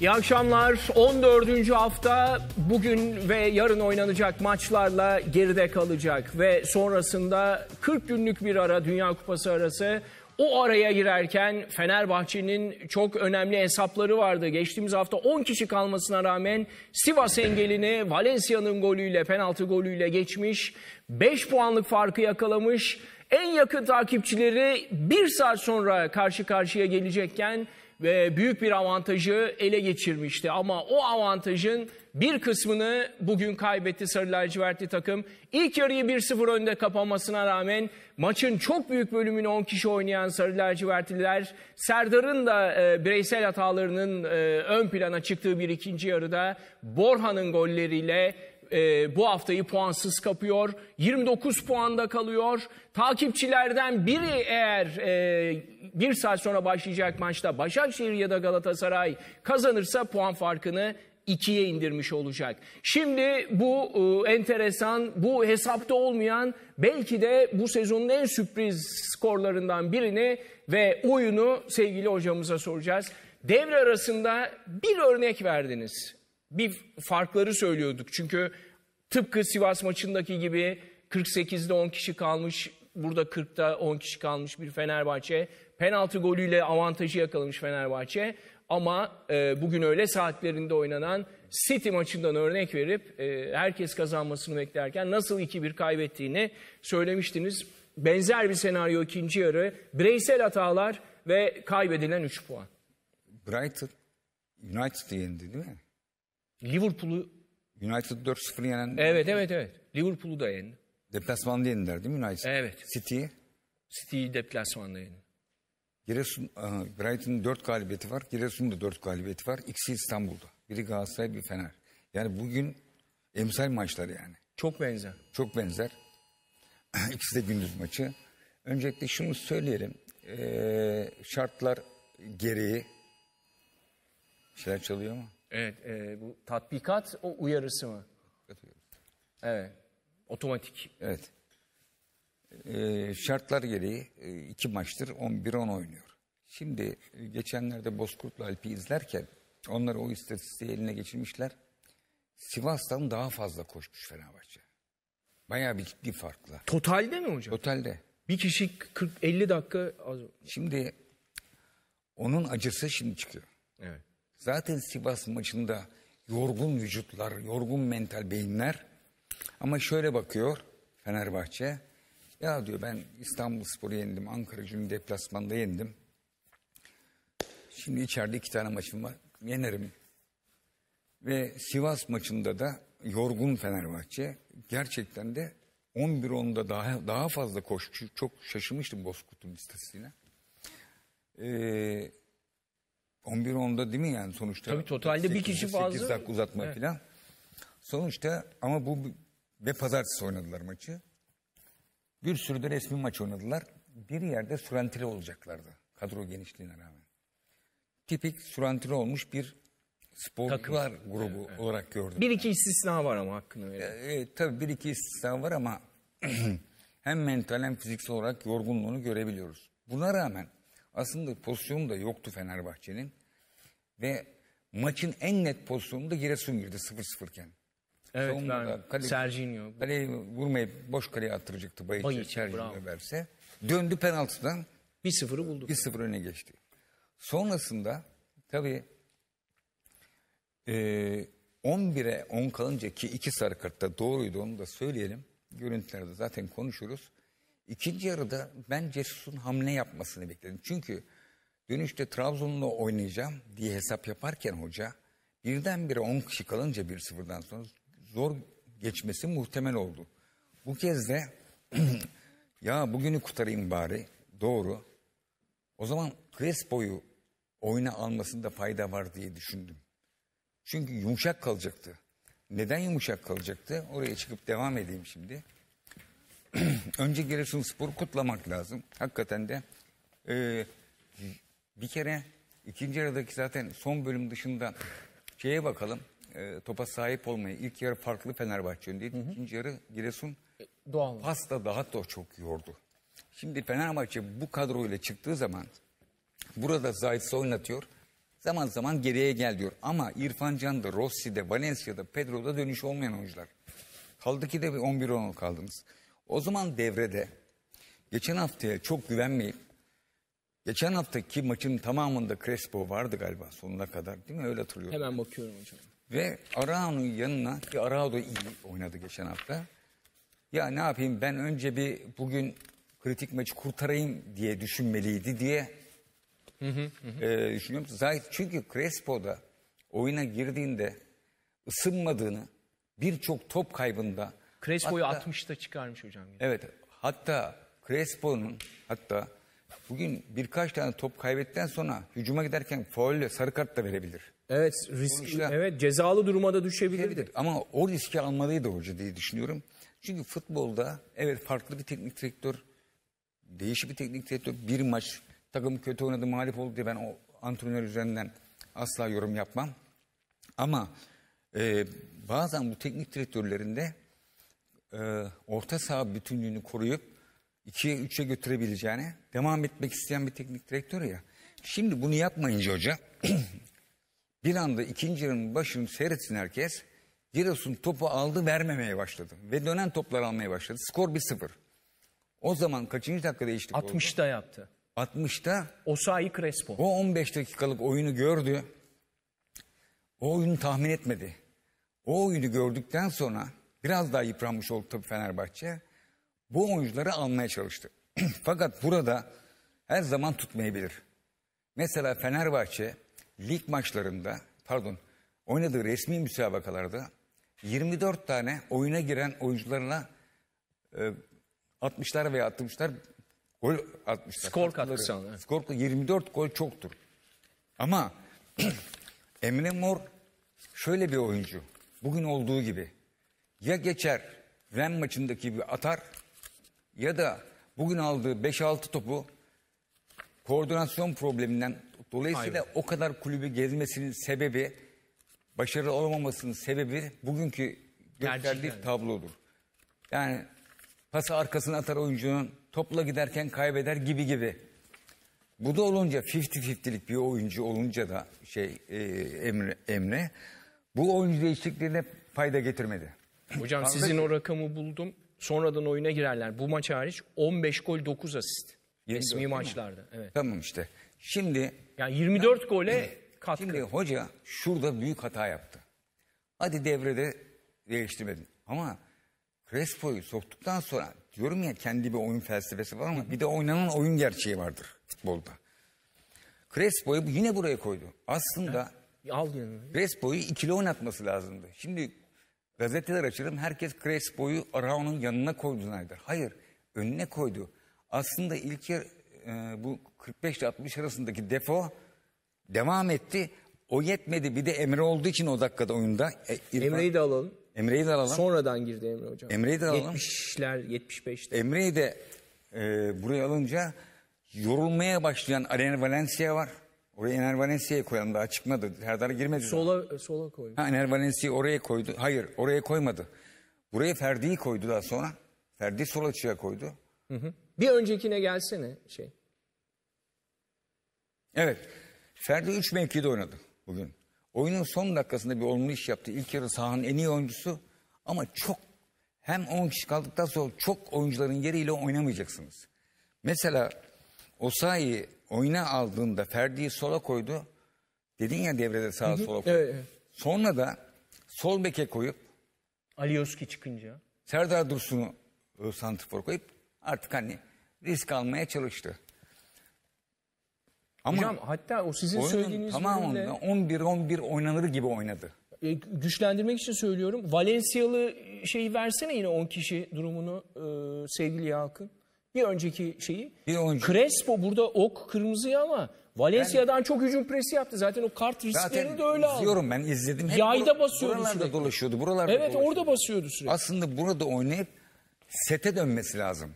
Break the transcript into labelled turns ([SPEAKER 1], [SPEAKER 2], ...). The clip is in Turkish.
[SPEAKER 1] İyi akşamlar. 14. hafta bugün ve yarın oynanacak maçlarla geride kalacak ve sonrasında 40 günlük bir ara Dünya Kupası arası o araya girerken Fenerbahçe'nin çok önemli hesapları vardı. Geçtiğimiz hafta 10 kişi kalmasına rağmen Sivas engelini Valencia'nın golüyle, penaltı golüyle geçmiş. 5 puanlık farkı yakalamış. En yakın takipçileri bir saat sonra karşı karşıya gelecekken ve büyük bir avantajı ele geçirmişti. Ama o avantajın bir kısmını bugün kaybetti Sarı Lacivertli takım. İlk yarıyı 1-0 önde kapamasına rağmen maçın çok büyük bölümünü 10 kişi oynayan Sarı Lacivertliler Serdar'ın da e, bireysel hatalarının e, ön plana çıktığı bir ikinci yarıda Borhan'ın golleriyle e, bu haftayı puansız kapıyor. 29 puanda kalıyor. Takipçilerden biri eğer e, bir saat sonra başlayacak maçta Başakşehir ya da Galatasaray kazanırsa puan farkını ikiye indirmiş olacak. Şimdi bu e, enteresan, bu hesapta olmayan belki de bu sezonun en sürpriz skorlarından birini ve oyunu sevgili hocamıza soracağız. Devre arasında bir örnek verdiniz bir farkları söylüyorduk. Çünkü tıpkı Sivas maçındaki gibi 48'de 10 kişi kalmış, burada 40'ta 10 kişi kalmış bir Fenerbahçe. Penaltı golüyle avantajı yakalamış Fenerbahçe. Ama e, bugün öyle saatlerinde oynanan City maçından örnek verip e, herkes kazanmasını beklerken nasıl 2-1 kaybettiğini söylemiştiniz. Benzer bir senaryo ikinci yarı. Bireysel hatalar ve kaybedilen 3 puan. Brighton
[SPEAKER 2] United'ı yendi değil mi? Liverpool'u United 4-0 yenen. Evet evet evet. Liverpool'u da yendi. Deplasmanda yendiler değil mi United? Evet. City'yi? City'yi
[SPEAKER 1] deplasmanda yendi.
[SPEAKER 2] Giresun, Brighton'ın 4 galibiyeti var. Giresun'un da 4 galibiyeti var. İkisi İstanbul'da. Biri Galatasaray, bir Fener. Yani bugün emsal maçları yani. Çok benzer. Çok benzer. İkisi de gündüz maçı. Öncelikle şunu söyleyelim. Ee, şartlar gereği şeyler çalıyor mu?
[SPEAKER 1] Evet, e, bu tatbikat o uyarısı mı? Evet, otomatik.
[SPEAKER 2] Evet. Ee, şartlar gereği e, iki maçtır 11-10 oynuyor. Şimdi e, geçenlerde Bozkurt'la Alp'i izlerken onları o istatistiği eline geçirmişler. Sivas'tan daha fazla koşmuş Fenerbahçe. Bayağı bir ciddi farklı. Totalde mi hocam? Totalde. Bir kişi 40 50 dakika az. Şimdi onun acısı şimdi çıkıyor. Evet. Zaten Sivas maçında yorgun vücutlar, yorgun mental beyinler. Ama şöyle bakıyor Fenerbahçe. Ya diyor ben İstanbul Spor'u yendim, Ankara Cumhur deplasmanda yendim. Şimdi içeride iki tane maçım var, yenerim. Ve Sivas maçında da yorgun Fenerbahçe gerçekten de 11-10'da daha daha fazla koştu. Çok şaşırmıştım Bozkurt'un istatistiğine. Ee, 11-10'da değil mi yani sonuçta? Tabii totalde 8, bir kişi 8 fazla. 8 dakika uzatma evet. falan. Sonuçta ama bu ve pazartesi oynadılar maçı. Bir sürü de resmi maç oynadılar. Bir yerde sürantili olacaklardı. Kadro genişliğine rağmen. Tipik sürantili olmuş bir sporcular Takım. grubu evet, evet. olarak gördüm. Bir iki istisna var ama hakkını verin. E, e, tabii bir iki istisna var ama hem mental hem fiziksel olarak yorgunluğunu görebiliyoruz. Buna rağmen aslında pozisyonu da yoktu Fenerbahçe'nin. Ve maçın en net pozisyonunda Giresun girdi 0-0 iken.
[SPEAKER 1] Evet Sonunda ben kale, Serginho.
[SPEAKER 2] Kaleyi vurmayıp boş kaleye attıracaktı Bayiç'e Bayiç, Serginho verse. Döndü penaltıdan. 1-0'ı buldu. 1-0 öne geçti. Sonrasında tabii e, 11'e 10 kalınca ki iki sarı kartta doğruydu onu da söyleyelim. Görüntülerde zaten konuşuruz. İkinci yarıda ben Cesus'un hamle yapmasını bekledim. Çünkü dönüşte Trabzon'la oynayacağım diye hesap yaparken hoca birdenbire 10 kişi kalınca 1-0'dan sonra zor geçmesi muhtemel oldu. Bu kez de ya bugünü kurtarayım bari doğru. O zaman Crespo'yu oyuna almasında fayda var diye düşündüm. Çünkü yumuşak kalacaktı. Neden yumuşak kalacaktı? Oraya çıkıp devam edeyim şimdi. önce giresun Giresunspor'u kutlamak lazım. Hakikaten de e, bir kere ikinci yarıdaki zaten son bölüm dışında şeye bakalım. E, topa sahip olmayı ilk yarı farklı Fenerbahçe öndeydi. Hı hı. İkinci yarı Giresun e, Doğal. pas daha da çok yordu. Şimdi Fenerbahçe bu kadroyla çıktığı zaman burada Zayt'sı oynatıyor. Zaman zaman geriye gel diyor. Ama İrfan Can'da, Rossi'de, Valencia'da, Pedro'da dönüş olmayan oyuncular. Kaldı ki de 11-10 kaldınız. O zaman devrede geçen haftaya çok güvenmeyip geçen haftaki maçın tamamında Crespo vardı galiba sonuna kadar değil mi? Öyle hatırlıyorum. Hemen
[SPEAKER 1] bakıyorum hocam.
[SPEAKER 2] Ve Arao'nun yanına ki Arao da iyi oynadı geçen hafta. Ya ne yapayım ben önce bir bugün kritik maçı kurtarayım diye düşünmeliydi diye
[SPEAKER 1] Hı hı, hı.
[SPEAKER 2] E, düşünüyorum. Zahit çünkü Crespo'da oyuna girdiğinde ısınmadığını birçok top kaybında Crespo'yu Hatta-
[SPEAKER 1] 60'ta çıkarmış hocam. yine.
[SPEAKER 2] Evet hatta Crespo'nun hatta bugün birkaç tane top kaybettikten sonra hücuma giderken faulle sarı kart da verebilir. Evet risk Sonuçta- evet cezalı duruma da düşebilirdi. Ama o riski almalıydı hoca diye düşünüyorum. Çünkü futbolda evet farklı bir teknik direktör, değişik bir teknik direktör bir maç takım kötü oynadı mağlup oldu diye ben o antrenör üzerinden asla yorum yapmam. Ama e, bazen bu teknik direktörlerinde e, orta saha bütünlüğünü koruyup 2'ye 3'e götürebileceğini devam etmek isteyen bir teknik direktör ya. Şimdi bunu yapmayınca hoca bir anda ikinci yarının başını seyretsin herkes. Giresun topu aldı vermemeye başladı. Ve dönen toplar almaya başladı. Skor 1-0. O zaman kaçıncı dakika değişti? 60'da oldu? yaptı. 60'ta. Osayi Crespo. O 15 dakikalık oyunu gördü. O oyunu tahmin etmedi. O oyunu gördükten sonra Biraz daha yıpranmış oldu tabii Fenerbahçe. Bu oyuncuları almaya çalıştı. Fakat burada her zaman tutmayabilir. Mesela Fenerbahçe lig maçlarında pardon oynadığı resmi müsabakalarda 24 tane oyuna giren oyuncularına e, 60'lar veya 60'lar gol atmışlar. Skor katkısı aldı. Skor 24 gol çoktur. Ama Emre Mor şöyle bir oyuncu. Bugün olduğu gibi ya geçer Ren maçındaki bir atar ya da bugün aldığı 5-6 topu koordinasyon probleminden dolayısıyla Aynen. o kadar kulübü gezmesinin sebebi başarılı olamamasının sebebi bugünkü gösterdiği tablodur. Yani pası arkasına atar oyuncunun topla giderken kaybeder gibi gibi. Bu da olunca 50-50'lik bir oyuncu olunca da şey e, Emre, Emre bu oyuncu değişikliğine fayda getirmedi. Hocam sizin o
[SPEAKER 1] rakamı buldum. Sonradan oyuna girerler. Bu maç hariç 15 gol 9 asist. Resmi maçlarda. Evet. Tamam işte. Şimdi yani 24 gole katkı. Şimdi hoca
[SPEAKER 2] şurada büyük hata yaptı. Hadi devrede değiştirmedin. Ama Crespo'yu soktuktan sonra diyorum ya kendi bir oyun felsefesi var ama bir de oynanan oyun gerçeği vardır futbolda. Crespo'yu yine buraya koydu. Aslında Al Crespo'yu ikili oynatması lazımdı. Şimdi Gazeteler açalım herkes Crespo'yu Arao'nun yanına koydu zanneder. Hayır önüne koydu. Aslında ilk yer e, bu 45 ile 60 arasındaki defo devam etti. O yetmedi bir de Emre olduğu için o dakikada oyunda. E, İrfan, Emre'yi de alalım. Emre'yi de alalım.
[SPEAKER 1] Sonradan girdi Emre hocam. Emre'yi de alalım. 70'ler 75'te.
[SPEAKER 2] Emre'yi de e, buraya alınca yorulmaya başlayan Arena Valencia var. Oraya Ener Valencia'yı koyalım daha çıkmadı. Serdar'a girmedi. Sola,
[SPEAKER 1] e, sola koy. Ha, Ener
[SPEAKER 2] Valencia'yı oraya koydu. Hayır oraya koymadı. Buraya Ferdi'yi koydu daha sonra. Ferdi sol açığa koydu.
[SPEAKER 1] Hı hı. Bir öncekine gelsene şey.
[SPEAKER 2] Evet. Ferdi 3 mevkide oynadı bugün. Oyunun son dakikasında bir olumlu iş yaptı. İlk yarı sahanın en iyi oyuncusu ama çok hem 10 kişi kaldıktan sonra çok oyuncuların yeriyle oynamayacaksınız. Mesela Osayi oyuna aldığında Ferdi'yi sola koydu. Dedin ya devrede sağa sola koydu. Evet, evet. Sonra da sol beke koyup
[SPEAKER 1] Ali Özki çıkınca.
[SPEAKER 2] Serdar Dursun'u e, santrfor koyup artık hani risk almaya çalıştı. Ama Hocam hatta o sizin söylediğiniz tamamında bölümde... 11-11
[SPEAKER 1] oynanır gibi oynadı. E, güçlendirmek için söylüyorum. Valensiyalı e, şeyi versene yine 10 kişi durumunu e, sevgili Yalkın. Bir önceki şeyi. Bir önceki. Crespo burada ok kırmızıya ama Valencia'dan yani, çok hücum presi yaptı. Zaten o kart risklerini de öyle aldı. Diyorum
[SPEAKER 2] ben izledim. Hep Yayda basıyordu buralarda sürekli. dolaşıyordu. Buralarda evet dolaşıyordu. orada basıyordu sürekli. Aslında burada oynayıp sete dönmesi lazım.